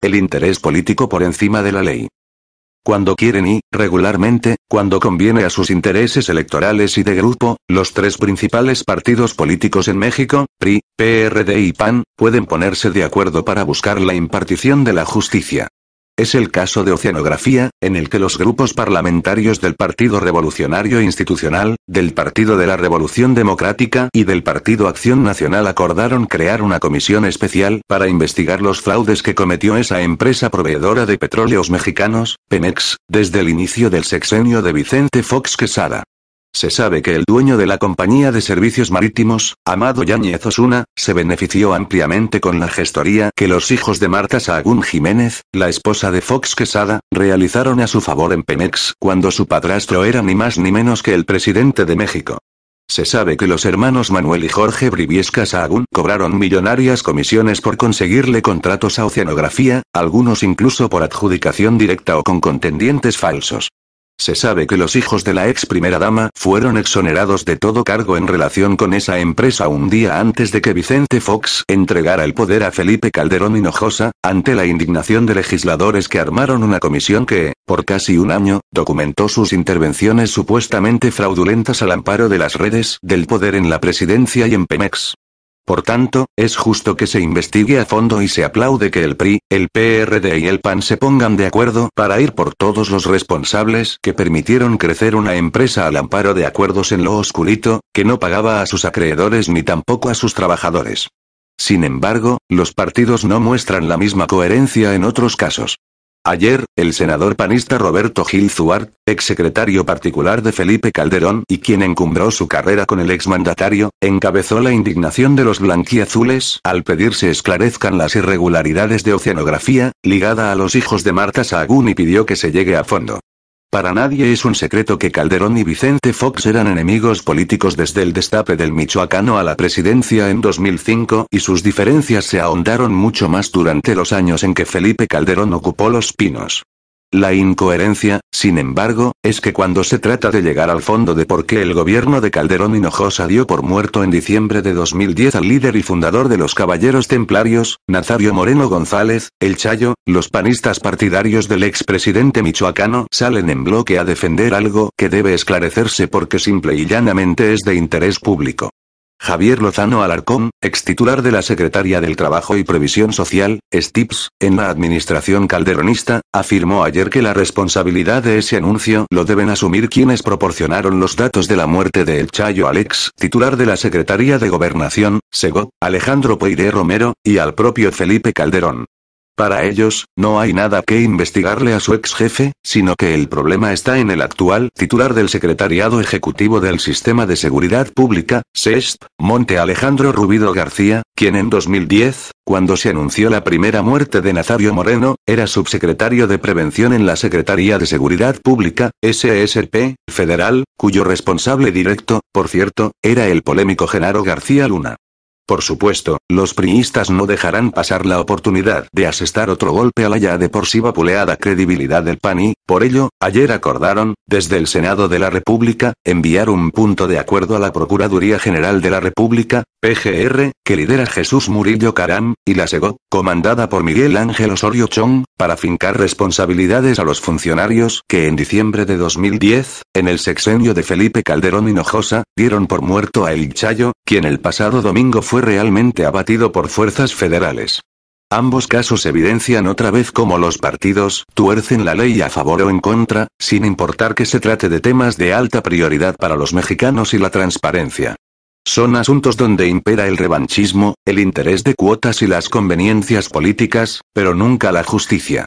El interés político por encima de la ley. Cuando quieren y, regularmente, cuando conviene a sus intereses electorales y de grupo, los tres principales partidos políticos en México, PRI, PRD y PAN, pueden ponerse de acuerdo para buscar la impartición de la justicia. Es el caso de Oceanografía, en el que los grupos parlamentarios del Partido Revolucionario Institucional, del Partido de la Revolución Democrática y del Partido Acción Nacional acordaron crear una comisión especial para investigar los fraudes que cometió esa empresa proveedora de petróleos mexicanos, Pemex, desde el inicio del sexenio de Vicente Fox Quesada. Se sabe que el dueño de la compañía de servicios marítimos, Amado Yañez Osuna, se benefició ampliamente con la gestoría que los hijos de Marta Sahagún Jiménez, la esposa de Fox Quesada, realizaron a su favor en Pemex cuando su padrastro era ni más ni menos que el presidente de México. Se sabe que los hermanos Manuel y Jorge Briviesca Sahagún cobraron millonarias comisiones por conseguirle contratos a oceanografía, algunos incluso por adjudicación directa o con contendientes falsos. Se sabe que los hijos de la ex primera dama fueron exonerados de todo cargo en relación con esa empresa un día antes de que Vicente Fox entregara el poder a Felipe Calderón Hinojosa, ante la indignación de legisladores que armaron una comisión que, por casi un año, documentó sus intervenciones supuestamente fraudulentas al amparo de las redes del poder en la presidencia y en Pemex. Por tanto, es justo que se investigue a fondo y se aplaude que el PRI, el PRD y el PAN se pongan de acuerdo para ir por todos los responsables que permitieron crecer una empresa al amparo de acuerdos en lo oscurito, que no pagaba a sus acreedores ni tampoco a sus trabajadores. Sin embargo, los partidos no muestran la misma coherencia en otros casos. Ayer, el senador panista Roberto Gil Zuart, exsecretario particular de Felipe Calderón y quien encumbró su carrera con el exmandatario, encabezó la indignación de los blanquiazules al pedir se esclarezcan las irregularidades de oceanografía, ligada a los hijos de Marta Sahagún y pidió que se llegue a fondo. Para nadie es un secreto que Calderón y Vicente Fox eran enemigos políticos desde el destape del michoacano a la presidencia en 2005, y sus diferencias se ahondaron mucho más durante los años en que Felipe Calderón ocupó los pinos. La incoherencia, sin embargo, es que cuando se trata de llegar al fondo de por qué el gobierno de Calderón Hinojosa dio por muerto en diciembre de 2010 al líder y fundador de los Caballeros Templarios, Nazario Moreno González, el Chayo, los panistas partidarios del expresidente michoacano salen en bloque a defender algo que debe esclarecerse porque simple y llanamente es de interés público. Javier Lozano Alarcón, ex titular de la Secretaría del Trabajo y Previsión Social, STIPS, en la administración calderonista, afirmó ayer que la responsabilidad de ese anuncio lo deben asumir quienes proporcionaron los datos de la muerte de El Chayo Alex, titular de la Secretaría de Gobernación, Sego, Alejandro Poiré Romero, y al propio Felipe Calderón. Para ellos, no hay nada que investigarle a su ex jefe, sino que el problema está en el actual titular del Secretariado Ejecutivo del Sistema de Seguridad Pública, SESP, Monte Alejandro Rubido García, quien en 2010, cuando se anunció la primera muerte de Nazario Moreno, era subsecretario de Prevención en la Secretaría de Seguridad Pública, SSP, federal, cuyo responsable directo, por cierto, era el polémico Genaro García Luna. Por supuesto, los priistas no dejarán pasar la oportunidad de asestar otro golpe a la ya de por sí vapuleada credibilidad del PAN y, por ello, ayer acordaron, desde el Senado de la República, enviar un punto de acuerdo a la Procuraduría General de la República, PGR, que lidera Jesús Murillo Caram, y la SEGO, comandada por Miguel Ángel Osorio Chong, para fincar responsabilidades a los funcionarios que en diciembre de 2010, en el sexenio de Felipe Calderón Hinojosa, dieron por muerto a El Chayo, quien el pasado domingo fue realmente abatido por fuerzas federales. Ambos casos evidencian otra vez cómo los partidos tuercen la ley a favor o en contra, sin importar que se trate de temas de alta prioridad para los mexicanos y la transparencia. Son asuntos donde impera el revanchismo, el interés de cuotas y las conveniencias políticas, pero nunca la justicia.